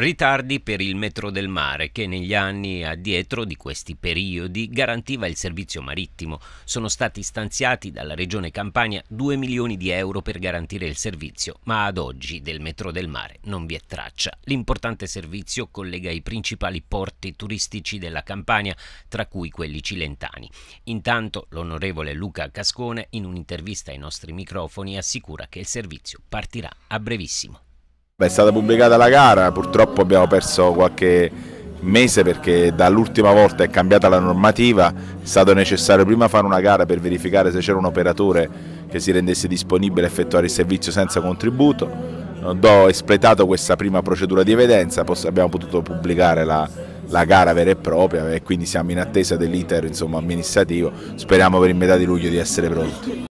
Ritardi per il metro del mare che negli anni addietro di questi periodi garantiva il servizio marittimo. Sono stati stanziati dalla regione Campania 2 milioni di euro per garantire il servizio, ma ad oggi del metro del mare non vi è traccia. L'importante servizio collega i principali porti turistici della Campania, tra cui quelli cilentani. Intanto l'onorevole Luca Cascone in un'intervista ai nostri microfoni assicura che il servizio partirà a brevissimo. Beh, è stata pubblicata la gara, purtroppo abbiamo perso qualche mese perché dall'ultima volta è cambiata la normativa, è stato necessario prima fare una gara per verificare se c'era un operatore che si rendesse disponibile a effettuare il servizio senza contributo. Do espletato questa prima procedura di evidenza, abbiamo potuto pubblicare la, la gara vera e propria e quindi siamo in attesa dell'iter amministrativo, speriamo per il metà di luglio di essere pronti.